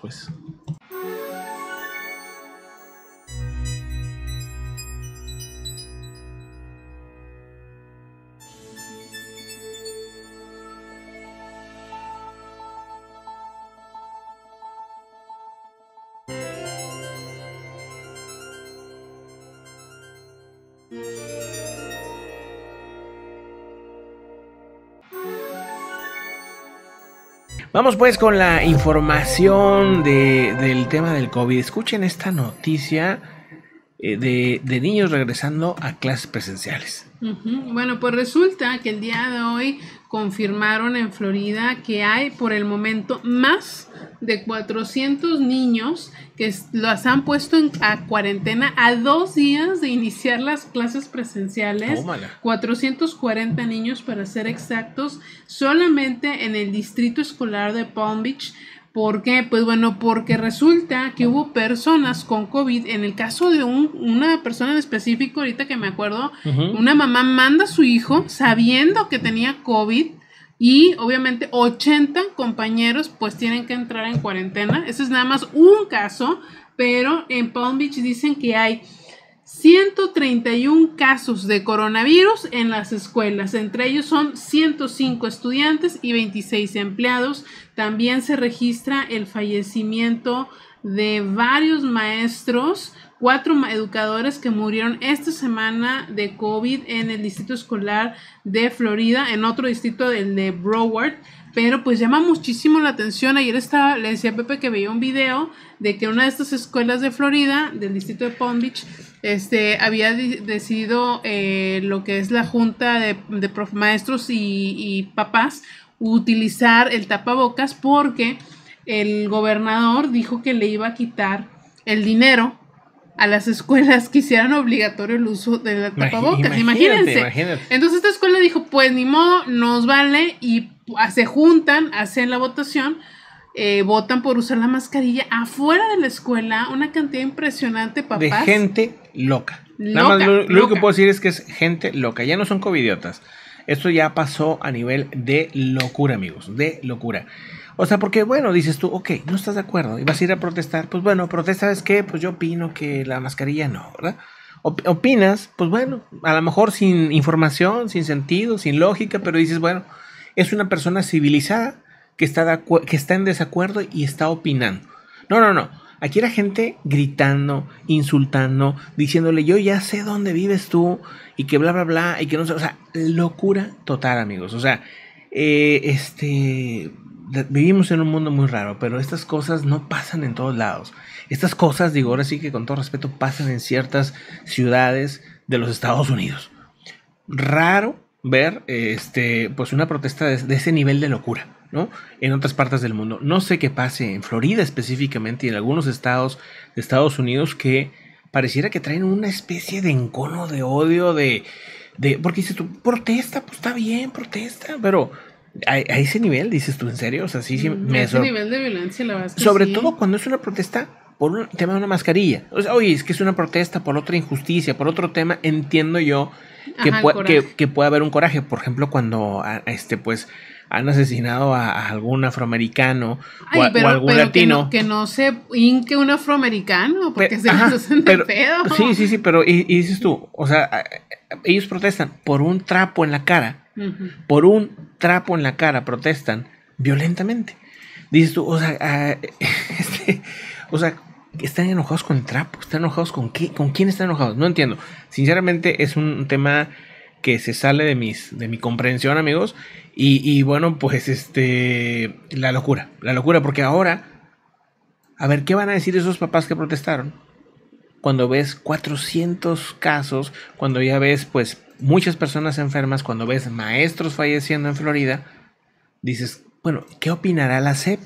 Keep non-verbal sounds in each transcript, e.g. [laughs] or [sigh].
pues. Vamos pues con la información del tema del COVID. Escuchen esta noticia eh, de, niños regresando a clases presenciales. Bueno, pues resulta que el día de hoy confirmaron en Florida que hay por el momento más de 400 niños que las han puesto en, a cuarentena a dos días de iniciar las clases presenciales. 440 niños para ser exactos, solamente en el distrito escolar de Palm Beach ¿Por qué? Pues bueno, porque resulta que hubo personas con COVID. En el caso de un, una persona en específico, ahorita que me acuerdo, una mamá manda a su hijo sabiendo que tenía COVID. Y obviamente 80 compañeros pues tienen que entrar en cuarentena. ese es nada más un caso, pero en Palm Beach dicen que hay 131 casos de coronavirus en las escuelas, entre ellos son 105 estudiantes y 26 empleados. También se registra el fallecimiento de varios maestros, cuatro educadores que murieron esta semana de COVID en el distrito escolar de Florida, en otro distrito, del de Broward. Pero pues llama muchísimo la atención. Ayer estaba, le decía a Pepe que veía un video de que una de estas escuelas de Florida, del distrito de Palm Beach, este, había decidido eh, lo que es la junta de, prof, maestros y, papás utilizar el tapabocas porque el gobernador dijo que le iba a quitar el dinero a las escuelas que hicieran obligatorio el uso de la tapabocas. Imagínense. Entonces esta escuela dijo, pues ni modo, nos vale y ah, se juntan, hacen la votación. Eh, votan por usar la mascarilla afuera de la escuela, una cantidad impresionante, De gente loca. Nada más lo, que puedo decir es que es gente loca. Ya no son covidiotas. Esto ya pasó a nivel de locura, amigos. De locura. O sea, porque bueno, dices tú, ok, no estás de acuerdo y vas a ir a protestar. Pues bueno, protesta, ¿sabes qué? Pues yo opino que la mascarilla no, ¿verdad? opinas, pues bueno, a lo mejor sin información, sin sentido, sin lógica, pero dices, bueno, es una persona civilizada que está, que está en desacuerdo y está opinando. No, no, no. Aquí era gente gritando, insultando, diciéndole, yo ya sé dónde vives tú y que bla, bla, bla, y que no sé, o sea, locura total, amigos. O sea, eh, este, vivimos en un mundo muy raro, pero estas cosas no pasan en todos lados. Estas cosas, digo, ahora sí que con todo respeto, pasan en ciertas ciudades de los Estados Unidos. Raro ver, este, pues una protesta de ese nivel de locura. ¿no? En otras partes del mundo. No sé qué pase en Florida específicamente y en algunos estados de Estados Unidos que pareciera que traen una especie de encono de odio, de... de porque dices tú, protesta, pues está bien, protesta, pero... A, ese nivel, dices tú, en serio, o sea, sí, sí, mm, ese nivel de violencia, la Sobre todo cuando es una protesta por un tema de una mascarilla. O sea, oye, es que es una protesta por otra injusticia, por otro tema, entiendo yo que, puede haber un coraje. Por ejemplo, cuando ah, este, pues, han asesinado a, algún afroamericano o, a, algún latino. Que no, se inque un afroamericano, porque se ajá, hacen pedo. Sí, sí, sí, pero y, dices tú, o sea, ellos protestan por un trapo en la cara, por un trapo en la cara protestan violentamente. Dices tú, o sea, ah, [laughs] este, o sea, están enojados con Trapo, están enojados con qué, con quién están enojados, no entiendo. Sinceramente es un tema que se sale de mis, de mi comprensión, amigos. Y, bueno, pues este, la locura, la locura, porque ahora, a ver, ¿qué van a decir esos papás que protestaron? Cuando ves 400 casos, cuando ya ves pues muchas personas enfermas, cuando ves maestros falleciendo en Florida, dices, bueno, ¿qué opinará la SEP?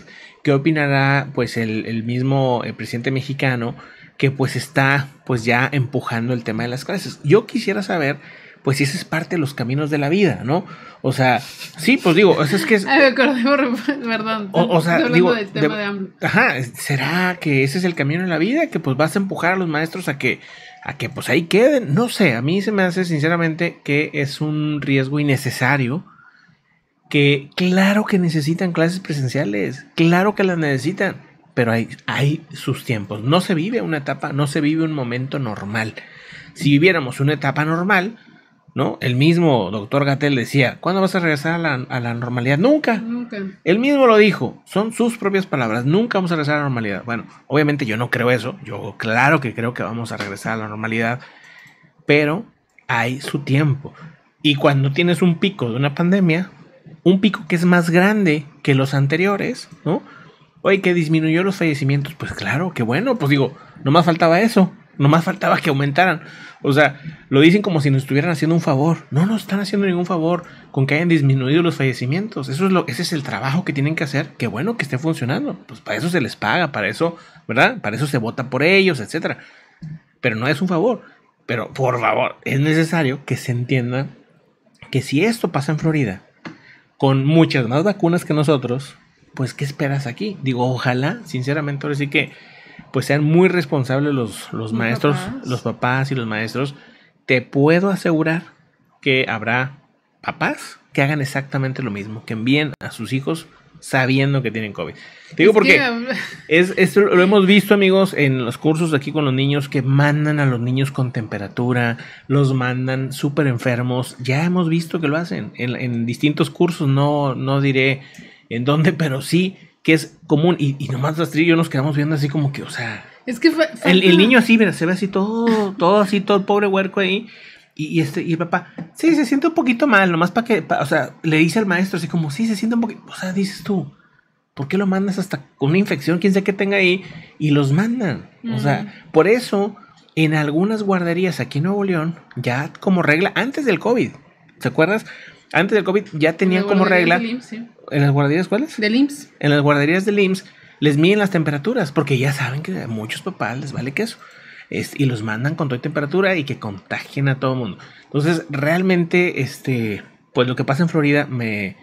qué opinará pues el, mismo eh, presidente mexicano que pues está pues ya empujando el tema de las clases. Yo quisiera saber pues si ese es parte de los caminos de la vida, ¿no? O sea, sí, pues digo, eso es que es... [laughs] Ay, [laughs] perdón. O, sea, digo, ajá, ¿será que ese es el camino de la vida? Que pues vas a empujar a los maestros a que, a que pues ahí queden. No sé, a mí se me hace sinceramente que es un riesgo innecesario que claro que necesitan clases presenciales, claro que las necesitan, pero hay, sus tiempos. No se vive una etapa, no se vive un momento normal. Si viviéramos una etapa normal, ¿no? El mismo doctor Gatel decía, ¿cuándo vas a regresar a la, a la normalidad? Nunca. Nunca. Él mismo lo dijo, son sus propias palabras, nunca vamos a regresar a la normalidad. Bueno, obviamente yo no creo eso, yo claro que creo que vamos a regresar a la normalidad, pero hay su tiempo. Y cuando tienes un pico de una pandemia, un pico que es más grande que los anteriores, ¿no? Oye, que disminuyó los fallecimientos. Pues claro, qué bueno. Pues digo, no más faltaba eso. no más faltaba que aumentaran. O sea, lo dicen como si nos estuvieran haciendo un favor. No nos están haciendo ningún favor con que hayan disminuido los fallecimientos. Eso es lo, ese es el trabajo que tienen que hacer. Qué bueno que esté funcionando. Pues para eso se les paga, para eso, ¿verdad? Para eso se vota por ellos, etc. Pero no es un favor. Pero por favor, es necesario que se entienda que si esto pasa en Florida, con muchas más vacunas que nosotros, pues ¿qué esperas aquí? Digo, ojalá, sinceramente, ahora sí que pues sean muy responsables los, maestros, los papás y los maestros. Te puedo asegurar que habrá papás que hagan exactamente lo mismo, que envíen a sus hijos sabiendo que tienen COVID. Te digo porque um, [laughs] es, es, lo hemos visto, amigos, en los cursos aquí con los niños que mandan a los niños con temperatura, los mandan súper enfermos. Ya hemos visto que lo hacen en, distintos cursos, no, no diré en dónde, pero sí que es común. Y, nomás Astrid nos quedamos viendo así como que, o sea. Es que el, niño así, se ve así todo, todo así, todo pobre huerco ahí. Y, este, y papá, sí, se siente un poquito mal, nomás para que, o sea, le dice al maestro así como, sí, se siente un poquito, o sea, dices tú, ¿por qué lo mandas hasta con una infección, quién sabe qué tenga ahí? Y los mandan. O sea, por eso, en algunas guarderías aquí en Nuevo León, ya como regla, antes del COVID, ¿te acuerdas? Antes del COVID ya tenían como regla. ¿En las guarderías cuáles? de LIMS En las guarderías de LIMS, les miden las temperaturas, porque ya saben que a muchos papás les vale eso y los mandan con toda temperatura y que contagien a todo el mundo. Entonces, realmente, este, pues lo que pasa en Florida me,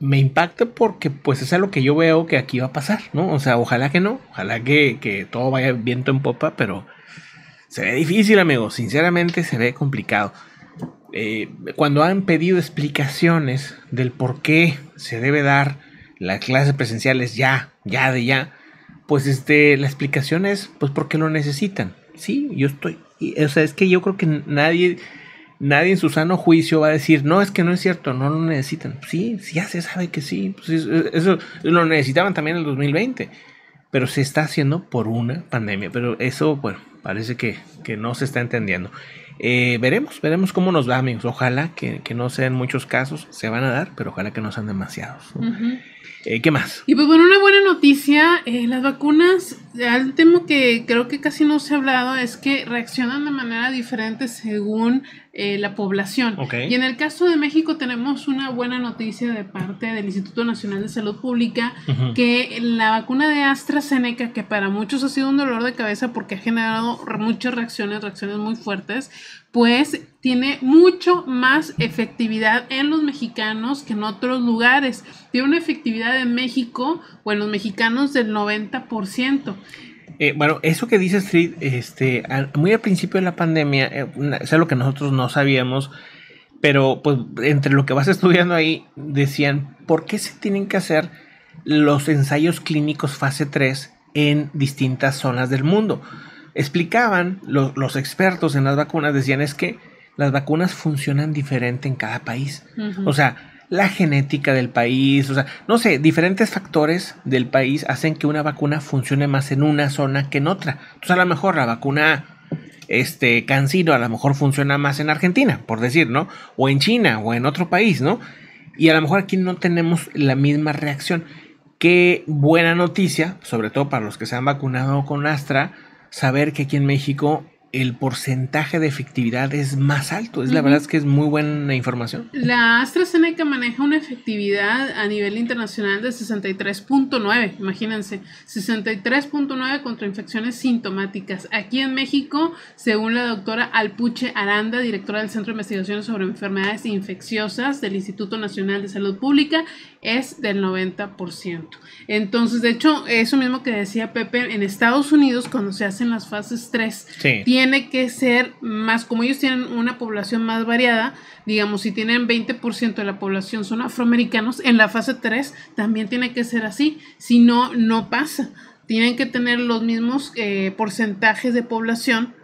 impacta porque pues es algo que yo veo que aquí va a pasar, ¿no? O sea, ojalá que no, ojalá que, que todo vaya viento en popa, pero se ve difícil, amigo, sinceramente se ve complicado. Eh, cuando han pedido explicaciones del por qué se debe dar las clases presenciales ya, ya de ya, pues este, la explicación es, pues porque lo necesitan. Sí, yo estoy, o sea, es que yo creo que nadie, nadie en su sano juicio va a decir, no, es que no es cierto, no lo necesitan. Sí, sí, ya se sabe que sí, pues, eso lo necesitaban también en el 2020, pero se está haciendo por una pandemia, pero eso, bueno, parece que, no se está entendiendo. Eh, veremos, veremos cómo nos va, amigos. Ojalá que, no sean muchos casos, se van a dar, pero ojalá que no sean demasiados. Eh, ¿Qué más? Y pues bueno, una buena noticia, eh, las vacunas, el tema que creo que casi no se ha hablado es que reaccionan de manera diferente según eh, la población. Y en el caso de México tenemos una buena noticia de parte del Instituto Nacional de Salud Pública, que la vacuna de AstraZeneca, que para muchos ha sido un dolor de cabeza porque ha generado muchas reacciones, reacciones muy fuertes, pues tiene mucho más efectividad en los mexicanos que en otros lugares. Tiene una efectividad en México o en los mexicanos del 90%. Eh, bueno, eso que dice Street, este, muy al principio de la pandemia, eh, es algo que nosotros no sabíamos, pero pues entre lo que vas [laughs] estudiando ahí, decían, ¿por qué se tienen que hacer los ensayos clínicos fase 3 en distintas zonas del mundo? Explicaban, los expertos en las vacunas decían es que las vacunas funcionan diferente en cada país. O sea, la genética del país, o sea, no sé, diferentes factores del país hacen que una vacuna funcione más en una zona que en otra. Entonces, a lo mejor la vacuna este cancino a lo mejor funciona más en Argentina, por decir, ¿no? O en China o en otro país, ¿no? Y a lo mejor aquí no tenemos la misma reacción. Qué buena noticia, sobre todo para los que se han vacunado con Astra, saber que aquí en México el porcentaje de efectividad es más alto. Es la verdad es que es muy buena información. La AstraZeneca maneja una efectividad a nivel internacional de 63.9, imagínense, 63.9 contra infecciones sintomáticas. Aquí en México, según la doctora Alpuche Aranda, directora del Centro de Investigaciones sobre Enfermedades Infecciosas del Instituto Nacional de Salud Pública, es del 90%. Entonces, de hecho, eso mismo que decía Pepe, en Estados Unidos, cuando se hacen las fases 3, tiene tiene que ser más, como ellos tienen una población más variada, digamos, si tienen 20% de la población son afroamericanos, en la fase 3 también tiene que ser así, si no, no pasa. Tienen que tener los mismos eh, porcentajes de población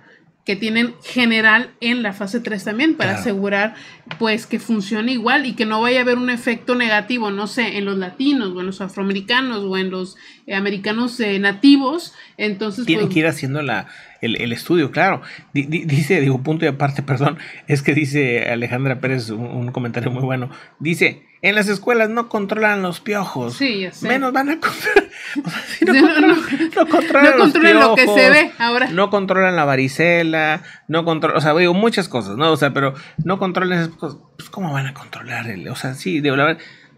que tienen general en la fase 3 también para asegurar pues que funcione igual y que no vaya a haber un efecto negativo, no sé, en los latinos o en los afroamericanos o en los eh, americanos eh, nativos. Entonces, tienen pues que ir haciendo la, el, estudio, claro. dice, digo, punto y aparte, [laughs] perdón, es que dice Alejandra Pérez un, comentario muy bueno. Dice, en las escuelas no controlan los piojos. Sí, ya sé. Menos van a controlar. no, controlan, lo que se ve ahora. No controlan la varicela, no controlan, o sea, digo, muchas cosas, ¿no? O sea, pero no controlan esas pues, ¿cómo van a controlar? El, o sea, sí, digo,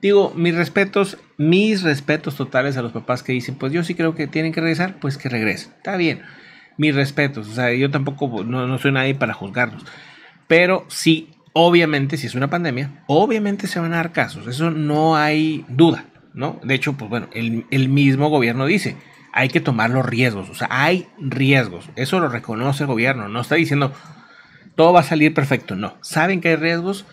Digo, mis respetos, mis respetos totales a los papás que dicen, pues yo sí creo que tienen que regresar, pues que regresen. Está bien mis respetos. O sea, yo tampoco, no, soy nadie para juzgarlos. Pero sí, obviamente, si es una pandemia, obviamente se van a dar casos. Eso no hay duda, ¿no? De hecho, pues bueno, el, el mismo gobierno dice, hay que tomar los riesgos. O sea, hay riesgos. Eso lo reconoce el gobierno. No está diciendo, todo va a salir perfecto. No, saben que hay riesgos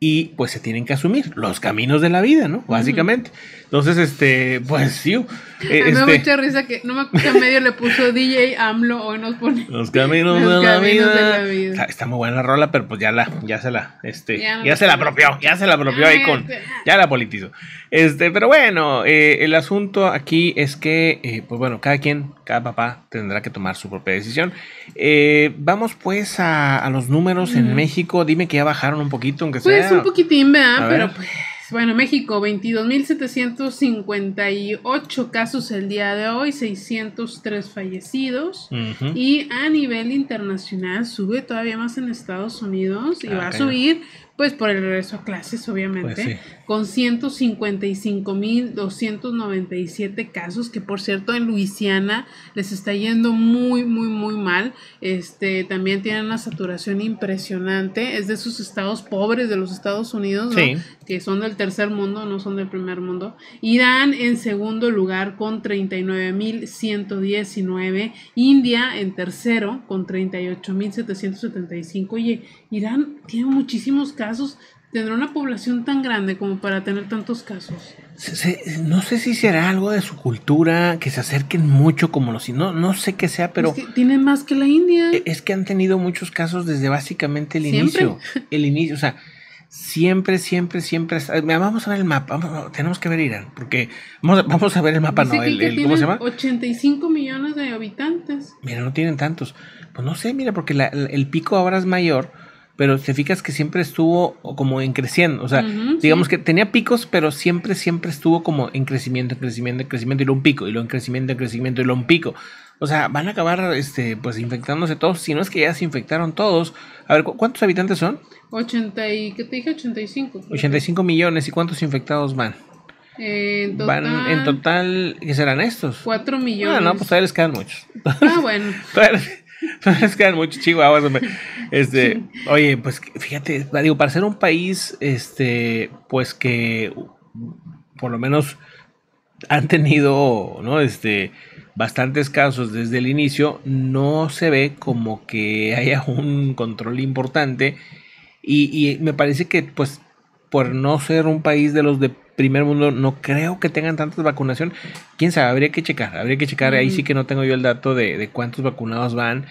y pues se tienen que asumir los caminos de la vida, ¿no? Básicamente. Entonces, este, pues sí. Eh, me da este, mucha risa que no me acuerdo que medio le puso DJ AMLO, o nos pone. [laughs] Los caminos, de, la caminos vida. de, la vida. Está, muy buena la rola, pero pues ya la, ya se la, este, ya, se la apropió, ya se la apropió ah, ahí con, este. ya la politizo Este, pero bueno, eh, el asunto aquí es que, eh, pues bueno, cada quien, cada papá tendrá que tomar su propia decisión. Eh, vamos pues a, los números en México. Dime que ya bajaron un poquito, aunque pues, sea. Pues un poquitín, ¿verdad? Pero pues. Bueno, México, 22.758 casos el día de hoy, 603 fallecidos. Y a nivel internacional sube todavía más en Estados Unidos y ah, va a subir, pues por el regreso a clases, obviamente. Pues con 155.297 casos, que por cierto en Luisiana les está yendo muy, muy, muy mal. Este, también tienen una saturación impresionante. Es de esos estados pobres de los Estados Unidos, que son del tercer mundo, no son del primer mundo. Irán en segundo lugar con 39.119. India en tercero con 38.775. Oye, Irán tiene muchísimos casos ¿Tendrá una población tan grande como para tener tantos casos? no sé si será algo de su cultura, que se acerquen mucho como los... No, no sé qué sea, pero... tienen más que la India. E, es que han tenido muchos casos desde básicamente el inicio. [laughs] El inicio, o sea, siempre, siempre, siempre... vamos a ver el mapa, tenemos que ver Irán, porque vamos a, ver el mapa, ¿no? ¿Cómo se llama? 85 millones de habitantes. Mira, no tienen tantos. Pues no sé, mira, porque el pico ahora es mayor pero te fijas que siempre estuvo como en creciendo, o sea, digamos que tenía picos, pero siempre, siempre estuvo como en crecimiento, en crecimiento, en crecimiento, y luego un pico, y luego en crecimiento, en crecimiento, y luego un pico. O sea, van a acabar, este, pues, infectándose todos, si no es que ya se infectaron todos. A ver, ¿cuántos habitantes son? 80 y, ¿qué te dije? 85. 85 millones, ¿y cuántos infectados van? en total, van en total, ¿qué serán estos? 4 millones. Ah, no, pues todavía les quedan muchos. Ah, bueno. [laughs] [laughs] es que mucho muchos chihuahuas, Este, oye, pues fíjate, digo, para ser un país, este, pues que por lo menos han tenido, ¿no? Este, bastantes casos desde el inicio, no se ve como que haya un control importante. Y, y me parece que, pues, por no ser un país de los de primer mundo no creo que tengan tantas vacunación. Quién sabe, habría que checar, habría que checar. Ahí sí que no tengo yo el dato de, cuántos vacunados van.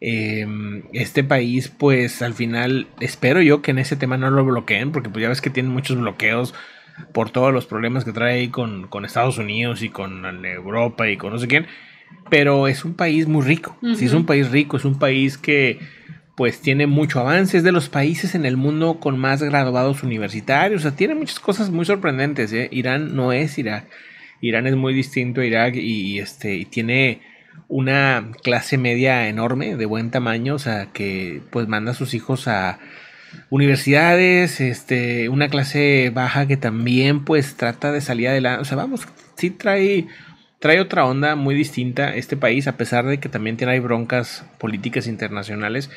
Em, este país, pues al final, espero yo que en ese tema no lo bloqueen, porque pues ya ves que tienen muchos bloqueos por todos los problemas que trae con, con Estados Unidos y con Europa y con no sé quién. Pero es un país muy rico. Sí, es un país rico, es un país que pues tiene mucho avance, es de los países en el mundo con más graduados universitarios, o sea, tiene muchas cosas muy sorprendentes, ¿eh? Irán no es Irak, Irán es muy distinto a Irak y, este, tiene una clase media enorme, de buen tamaño, o sea, que pues manda a sus hijos a universidades, este, una clase baja que también pues trata de salir adelante, o sea, vamos, sí trae, trae otra onda muy distinta este país, a pesar de que también tiene hay broncas políticas internacionales,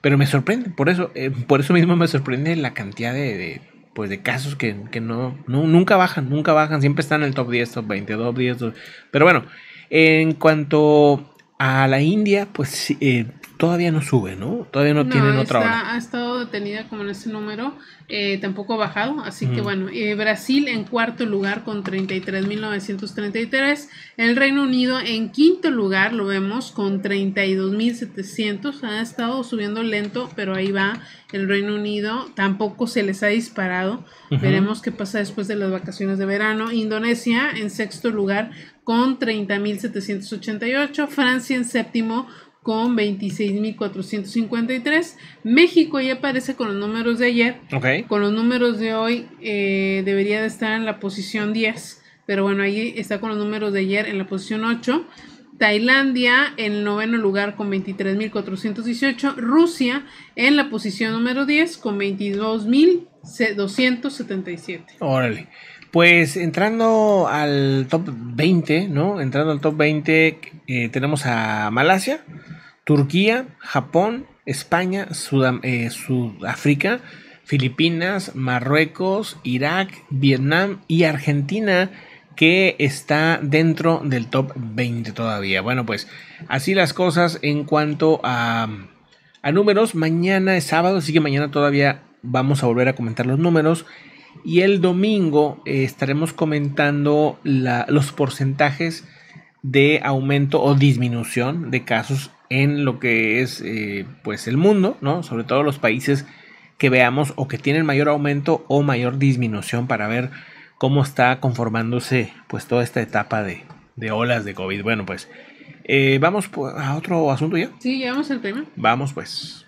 pero me sorprende, por eso, eh, por eso mismo me sorprende la cantidad de, pues de casos que, no, nunca bajan, nunca bajan, siempre están en el top 10, top 20, top 10. Top... Pero bueno, en cuanto a la India, pues eh, todavía no sube, ¿no? Todavía no, tiene tienen otra hora. Ha estado detenida como en ese número, eh, tampoco ha bajado, así que mm. bueno, eh, Brasil en cuarto lugar con 33.933, el Reino Unido en quinto lugar, lo vemos, con 32.700, ha estado subiendo lento, pero ahí va el Reino Unido, tampoco se les ha disparado, veremos qué pasa después de las vacaciones de verano, Indonesia en sexto lugar con 30.788, Francia en séptimo, con 26.453. México ya aparece con los números de ayer. Con los números de hoy eh, debería de estar en la posición 10, pero bueno, ahí está con los números de ayer en la posición 8. Tailandia en el noveno lugar con 23.418. Rusia en la posición número 10 con 22.000. 277. Órale. Pues entrando al top 20, ¿no? Entrando al top 20 eh, tenemos a Malasia, Turquía, Japón, España, eh, Sudáfrica, Filipinas, Marruecos, Irak, Vietnam y Argentina que está dentro del top 20 todavía. Bueno, pues así las cosas en cuanto a, a números. Mañana es sábado, así que mañana todavía vamos a volver a comentar los números. Y el domingo eh, estaremos comentando los porcentajes de aumento o disminución de casos en lo que es eh, pues el mundo, ¿no? Sobre todo los países que veamos o que tienen mayor aumento o mayor disminución para ver cómo está conformándose pues toda esta etapa de, olas de COVID. Bueno, pues eh, vamos a otro asunto ya. Sí, llevamos al tema. Vamos pues.